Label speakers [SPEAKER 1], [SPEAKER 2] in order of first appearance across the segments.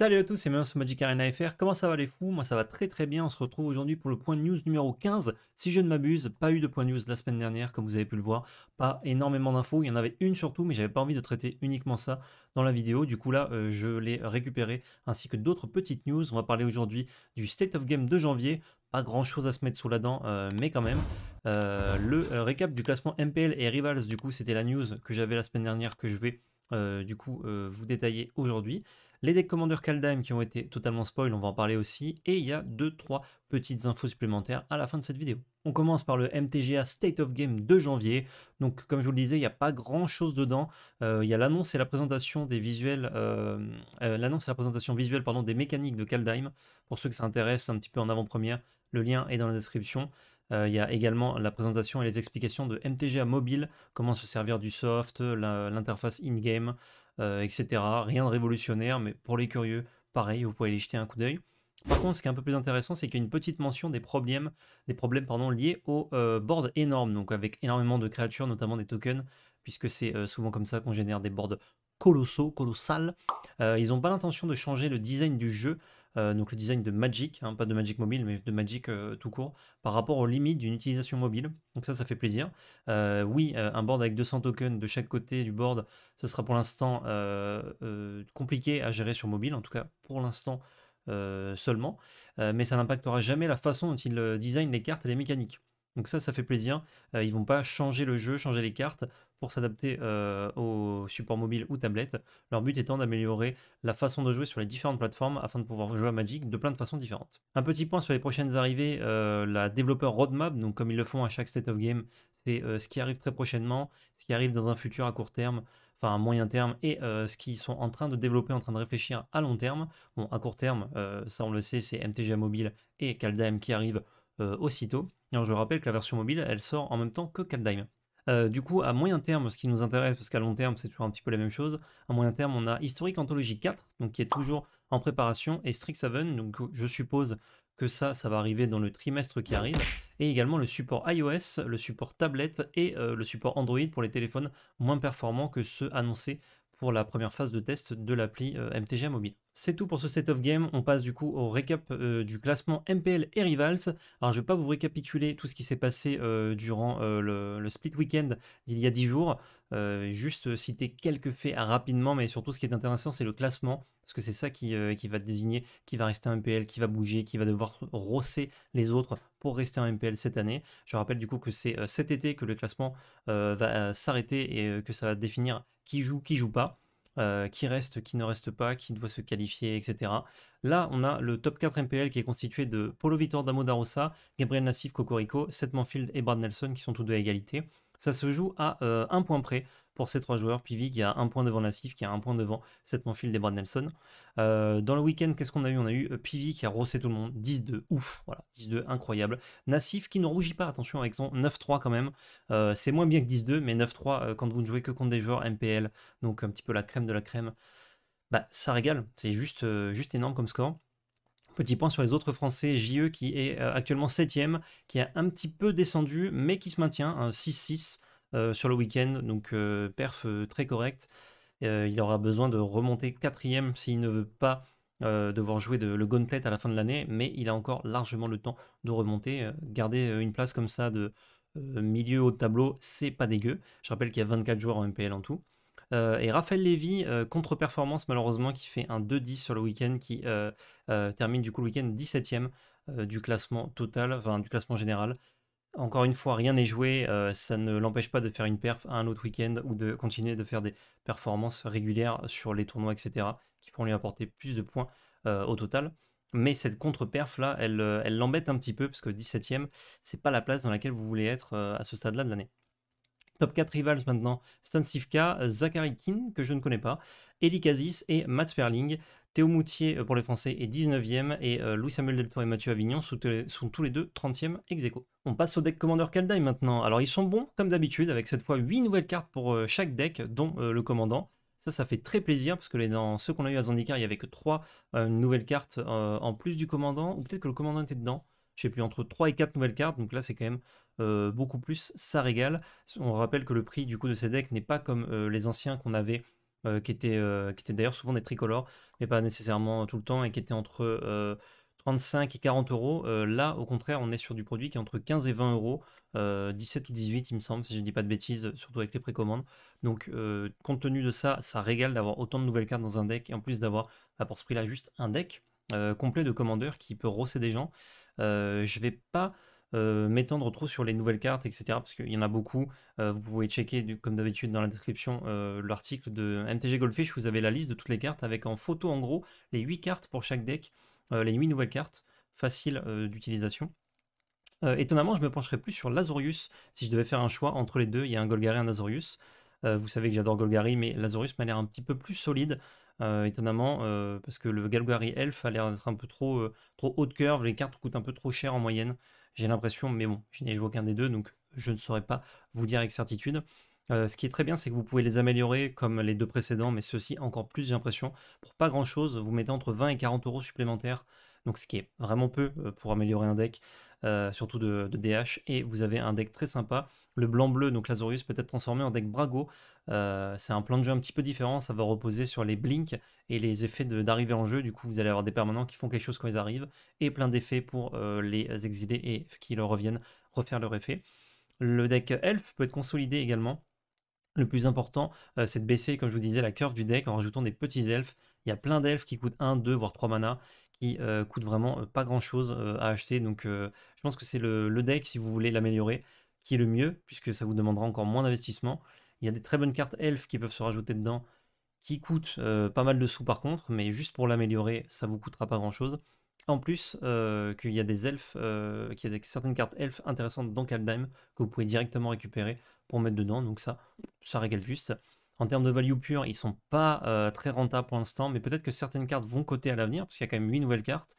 [SPEAKER 1] Salut à tous, c'est Mélenchon Magic Arena FR. Comment ça va les fous Moi ça va très très bien. On se retrouve aujourd'hui pour le point de news numéro 15. Si je ne m'abuse, pas eu de point de news la semaine dernière, comme vous avez pu le voir. Pas énormément d'infos. Il y en avait une surtout, mais j'avais pas envie de traiter uniquement ça dans la vidéo. Du coup là, euh, je l'ai récupéré, ainsi que d'autres petites news. On va parler aujourd'hui du State of Game de janvier. Pas grand chose à se mettre sous la dent, euh, mais quand même. Euh, le récap du classement MPL et Rivals, du coup, c'était la news que j'avais la semaine dernière que je vais euh, du coup euh, vous détailler aujourd'hui. Les decks commandeurs Kaldheim qui ont été totalement spoil, on va en parler aussi. Et il y a deux, trois petites infos supplémentaires à la fin de cette vidéo. On commence par le MTGA State of Game de janvier. Donc comme je vous le disais, il n'y a pas grand chose dedans. Euh, il y a l'annonce et la présentation des visuels, l'annonce et la présentation visuelle pardon, des mécaniques de Kaldheim. Pour ceux que ça intéresse, un petit peu en avant-première, le lien est dans la description. Euh, il y a également la présentation et les explications de MTGA Mobile, comment se servir du soft, l'interface in-game, euh, etc. Rien de révolutionnaire, mais pour les curieux, pareil, vous pouvez aller jeter un coup d'œil. Par contre, ce qui est un peu plus intéressant, c'est qu'il y a une petite mention des problèmes, des problèmes pardon, liés aux euh, boards énormes, donc avec énormément de créatures, notamment des tokens, puisque c'est souvent comme ça qu'on génère des boards colossaux, colossales. ils n'ont pas l'intention de changer le design du jeu, euh, donc le design de Magic, hein, pas de Magic Mobile, mais de Magic euh, tout court, par rapport aux limites d'une utilisation mobile. Donc ça, ça fait plaisir. Euh, oui, un board avec 200 tokens de chaque côté du board, ce sera pour l'instant compliqué à gérer sur mobile, en tout cas pour l'instant seulement, mais ça n'impactera jamais la façon dont il design les cartes et les mécaniques. Donc ça, ça fait plaisir. Euh, ils vont pas changer le jeu, changer les cartes pour s'adapter aux euh, au support mobile ou tablette. Leur but étant d'améliorer la façon de jouer sur les différentes plateformes afin de pouvoir jouer à Magic de plein de façons différentes. Un petit point sur les prochaines arrivées, euh, la développeur roadmap, donc comme ils le font à chaque state of game, c'est ce qui arrive très prochainement, ce qui arrive dans un futur à court terme, enfin à moyen terme, et ce qu'ils sont en train de développer, en train de réfléchir à long terme. Bon, à court terme, ça on le sait, c'est MTGA Mobile et Kaldheim qui arrivent euh, aussitôt. Alors je rappelle que la version mobile, elle sort en même temps que Capdime. Euh, du coup, à moyen terme, ce qui nous intéresse, parce qu'à long terme, c'est toujours un petit peu la même chose, à moyen terme, on a Historic Anthology 4, donc qui est toujours en préparation, et Strixhaven, donc je suppose que ça, ça va arriver dans le trimestre qui arrive, et également le support iOS, le support tablette et euh, le support Android pour les téléphones moins performants que ceux annoncés pour la première phase de test de l'appli euh, MTG Mobile. C'est tout pour ce State of Game, on passe du coup au récap euh, du classement MPL et Rivals. Alors je ne vais pas vous récapituler tout ce qui s'est passé euh, durant le, le, split weekend d'il y a 10 jours. Euh, juste citer quelques faits rapidement, mais surtout ce qui est intéressant, c'est le classement, parce que c'est ça qui, euh, qui, va désigner qui va rester un MPL, qui va bouger, qui va devoir rosser les autres pour rester un MPL cette année. Je rappelle du coup que c'est euh, cet été que le classement va s'arrêter et que ça va définir qui joue, qui joue pas. qui reste, qui ne reste pas, qui doit se qualifier, etc. Là, on a le top 4 MPL qui est constitué de Polo Vitor Damo rosa, Gabriel Nassif, Cocorico, Seth Manfield et Brad Nelson qui sont tous deux à égalité. Ça se joue à euh, un point près pour ces trois joueurs. Pivi qui a un point devant Nassif, qui a un point devant cette Manfield des Brad Nelson. Euh, dans le week-end, qu'est-ce qu'on a eu On a eu euh, Pivi qui a rossé tout le monde. 10-2, ouf, voilà, 10-2, incroyable. Nassif qui ne rougit pas, attention avec son 9-3 quand même. c'est moins bien que 10-2, mais 9-3 quand vous ne jouez que contre des joueurs MPL, donc un petit peu la crème de la crème. Bah, ça régale, c'est juste, juste énorme comme score. Petit point sur les autres Français, JE qui est euh, actuellement 7ème, qui a un petit peu descendu, mais qui se maintient, 6-6 hein, euh, sur le week-end, donc euh, perf très correct. il aura besoin de remonter 4ème s'il ne veut pas devoir jouer de, le gauntlet à la fin de l'année, mais il a encore largement le temps de remonter. Garder une place comme ça de milieu au tableau, c'est pas dégueu. Je rappelle qu'il y a 24 joueurs en MPL en tout. Euh, et Raphaël Lévy, euh, contre-performance malheureusement, qui fait un 2-10 sur le week-end, qui euh, termine du coup le week-end 17ème du classement total, enfin du classement général. Encore une fois, rien n'est joué, ça ne l'empêche pas de faire une perf à un autre week-end ou de continuer de faire des performances régulières sur les tournois, etc., qui pourront lui apporter plus de points au total. Mais cette contre-perf là, elle l'embête un petit peu parce que 17ème, c'est pas la place dans laquelle vous voulez être à ce stade-là de l'année. Top 4 rivals maintenant, Stan Sivka, euh, Zachary Kin, que je ne connais pas, Eli Kazis et Matt Sperling. Théo Moutier euh, pour les Français est 19e et euh, Louis Samuel Deltois et Mathieu Avignon sont, tous les deux 30e ex On passe au deck Commander Kaldai maintenant. Alors ils sont bons comme d'habitude avec cette fois 8 nouvelles cartes pour chaque deck dont le commandant. Ça, ça fait très plaisir parce que dans ceux qu'on a eu à Zandikar, il n'y avait que 3 nouvelles cartes en plus du commandant ou peut-être que le commandant était dedans je sais plus, entre 3 et 4 nouvelles cartes. Donc là, c'est quand même euh, beaucoup plus, ça régale. On rappelle que le prix du coup de ces decks n'est pas comme euh, les anciens qu'on avait, euh, qui étaient, d'ailleurs souvent des tricolores, mais pas nécessairement tout le temps, et qui étaient entre 35 et 40 euros. Là, au contraire, on est sur du produit qui est entre 15 et 20 euros, 17 ou 18, il me semble, si je ne dis pas de bêtises, surtout avec les précommandes. Donc, compte tenu de ça, ça régale d'avoir autant de nouvelles cartes dans un deck, et en plus d'avoir, à bah, pour ce prix-là, juste un deck. complet de commandeurs qui peut rosser des gens. je vais pas euh, m'étendre trop sur les nouvelles cartes, etc. Parce qu'il y en a beaucoup. Euh, vous pouvez checker, comme d'habitude, dans la description, euh, l'article de MTG Goldfish. Vous avez la liste de toutes les cartes avec en photo, en gros, les 8 cartes pour chaque deck, les 8 nouvelles cartes, faciles d'utilisation. étonnamment, je me pencherai plus sur l'Azorius si je devais faire un choix entre les deux. Il y a un Golgari et un Azorius. vous savez que j'adore Golgari, mais l'Azorius m'a l'air un petit peu plus solide. étonnamment, parce que le Golgari Elf a l'air d'être un peu trop, trop haut de curve, les cartes coûtent un peu trop cher en moyenne j'ai l'impression, mais bon, je n'ai joué aucun des deux, donc je ne saurais pas vous dire avec certitude. Euh, ce qui est très bien, c'est que vous pouvez les améliorer comme les deux précédents, mais ceci encore plus, j'ai l'impression. Pour pas grand-chose, vous mettez entre 20 et 40 euros supplémentaires, donc ce qui est vraiment peu euh, pour améliorer un deck. Euh, surtout de, DH, et vous avez un deck très sympa. Le blanc-bleu, donc l'Azorius peut être transformé en deck Brago. Euh, c'est un plan de jeu un petit peu différent, ça va reposer sur les blinks et les effets d'arrivée en jeu. Du coup, vous allez avoir des permanents qui font quelque chose quand ils arrivent, et plein d'effets pour euh, les exilés et qui leur reviennent refaire leur effet. Le deck Elf peut être consolidé également. Le plus important, c'est de baisser, comme je vous disais, la curve du deck en rajoutant des petits elfes il y a plein d'elfes qui coûtent 1, 2, voire 3 mana, qui euh, coûtent vraiment euh, pas grand chose euh, à acheter. Donc je pense que c'est le, deck, si vous voulez l'améliorer, qui est le mieux, puisque ça vous demandera encore moins d'investissement. Il y a des très bonnes cartes elfes qui peuvent se rajouter dedans, qui coûtent pas mal de sous par contre, mais juste pour l'améliorer, ça vous coûtera pas grand chose. En plus, qu'il y a des elfes, qu'il y a certaines cartes elfes intéressantes dans Kaldheim que vous pouvez directement récupérer pour mettre dedans, donc ça, ça régale juste. En termes de value pure, ils ne sont pas euh, très rentables pour l'instant, mais peut-être que certaines cartes vont coter à l'avenir, parce qu'il y a quand même 8 nouvelles cartes.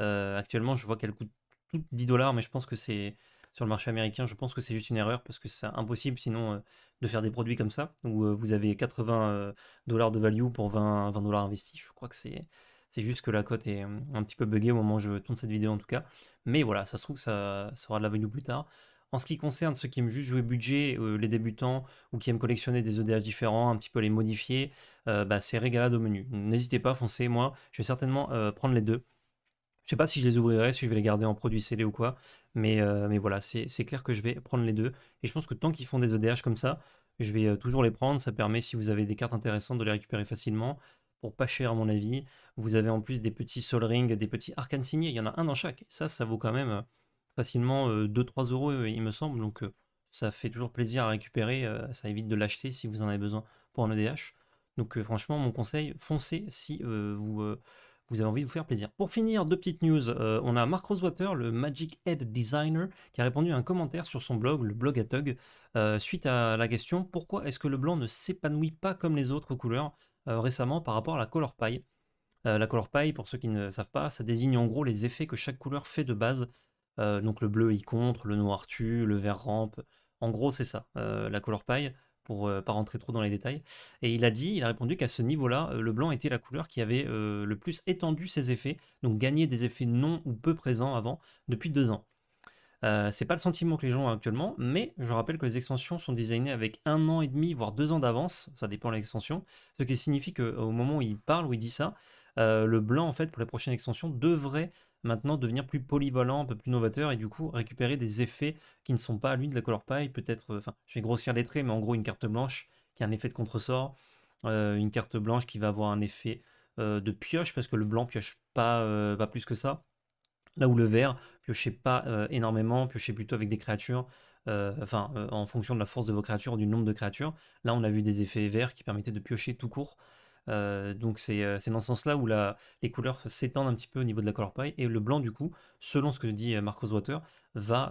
[SPEAKER 1] Euh, actuellement, je vois qu'elles coûtent toutes 10 dollars, mais je pense que c'est sur le marché américain, je pense que c'est juste une erreur, parce que c'est impossible sinon euh, de faire des produits comme ça, où vous avez 80 dollars de value pour 20 dollars investis. Je crois que c'est... C'est juste que la cote est un petit peu buggée au moment où je tourne cette vidéo en tout cas. Mais voilà, ça se trouve que ça, ça aura de la value plus tard. En ce qui concerne ceux qui aiment juste jouer budget, euh, les débutants, ou qui aiment collectionner des EDH différents, un petit peu les modifier, euh, bah, c'est régalade au menu. N'hésitez pas, foncez, moi, je vais certainement euh, prendre les deux. Je sais pas si je les ouvrirai, si je vais les garder en produits scellés ou quoi, mais, mais voilà, c'est clair que je vais prendre les deux. Et je pense que tant qu'ils font des EDH comme ça, je vais toujours les prendre. Ça permet, si vous avez des cartes intéressantes, de les récupérer facilement pour pas cher à mon avis. Vous avez en plus des petits Sol Ring, des petits Arcane signés, il y en a un dans chaque. Ça, ça vaut quand même facilement 2-3 euh, euros, euh, il me semble. Donc, euh, ça fait toujours plaisir à récupérer. ça évite de l'acheter si vous en avez besoin pour un EDH. Donc, franchement, mon conseil, foncez si vous, vous avez envie de vous faire plaisir. Pour finir, deux petites news. on a Mark Rosewater, le Magic Head Designer, qui a répondu à un commentaire sur son blog, le blog à suite à la question pourquoi est-ce que le blanc ne s'épanouit pas comme les autres couleurs récemment par rapport à la color pie. la color pie, pour ceux qui ne savent pas, ça désigne en gros les effets que chaque couleur fait de base euh, donc le bleu y contre, le noir tue, le vert rampe. En gros, c'est ça, euh, la couleur paille, pour ne euh, pas rentrer trop dans les détails. Et il a dit, il a répondu qu'à ce niveau-là, le blanc était la couleur qui avait le plus étendu ses effets, donc gagné des effets non ou peu présents avant depuis deux ans. c'est pas le sentiment que les gens ont actuellement, mais je rappelle que les extensions sont designées avec un an et demi, voire deux ans d'avance, ça dépend de l'extension, ce qui signifie qu'au moment où il parle, où il dit ça, le blanc, en fait, pour la prochaine extension, devrait maintenant devenir plus polyvalent, un peu plus novateur, et du coup récupérer des effets qui ne sont pas à lui de la color paille, peut-être, enfin, je vais grossir les traits, mais en gros une carte blanche qui a un effet de contresort, euh, une carte blanche qui va avoir un effet euh, de pioche, parce que le blanc pioche pas, euh, pas plus que ça, là où le vert piochez pas énormément, piochez plutôt avec des créatures, enfin, en fonction de la force de vos créatures, du nombre de créatures, là on a vu des effets verts qui permettaient de piocher tout court, euh, donc euh, c'est dans ce sens-là où les couleurs s'étendent un petit peu au niveau de la color pie et le blanc du coup, selon ce que dit euh, Marcos Water, va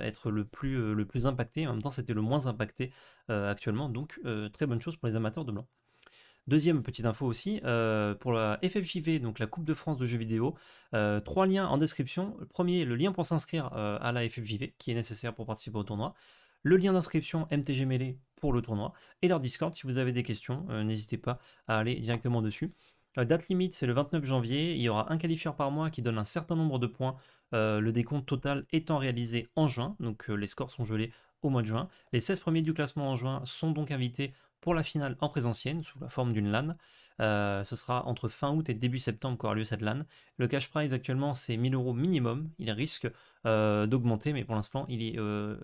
[SPEAKER 1] être le plus, le plus impacté. En même temps, c'était le moins impacté actuellement, donc très bonne chose pour les amateurs de blanc. Deuxième petite info aussi, pour la FFJV, donc la Coupe de France de jeux vidéo, trois liens en description. Le premier, le lien pour s'inscrire à la FFJV, qui est nécessaire pour participer au tournoi. Le lien d'inscription MTG Melee pour le tournoi, et leur Discord si vous avez des questions, euh, n'hésitez pas à aller directement dessus. La euh, date limite, c'est le 29 janvier. Il y aura un qualifieur par mois qui donne un certain nombre de points, euh, le décompte total étant réalisé en juin. Donc les scores sont gelés au mois de juin. Les 16 premiers du classement en juin sont donc invités pour la finale en présentiel, sous la forme d'une LAN. Euh, ce sera entre fin août et début septembre qu'aura lieu cette LAN. Le cash prize actuellement c'est 1000 euros minimum. Il risque euh, d'augmenter, mais pour l'instant il, est, euh,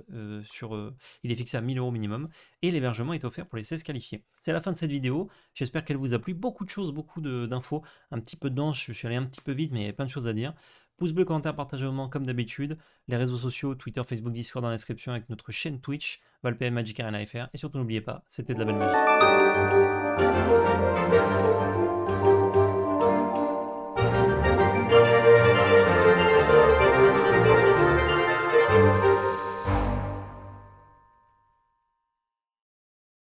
[SPEAKER 1] fixé à 1000 euros minimum. Et l'hébergement est offert pour les 16 qualifiés. C'est la fin de cette vidéo. J'espère qu'elle vous a plu. Beaucoup de choses, beaucoup d'infos, un petit peu dense. Je suis allé un petit peu vite, mais il y a plein de choses à dire. Pouce bleu, commentaire, partage comme d'habitude. Les réseaux sociaux, Twitter, Facebook, Discord dans la description avec notre chaîne Twitch, ValPM, Magic Arena FR. Et surtout n'oubliez pas, c'était de la belle magie. Música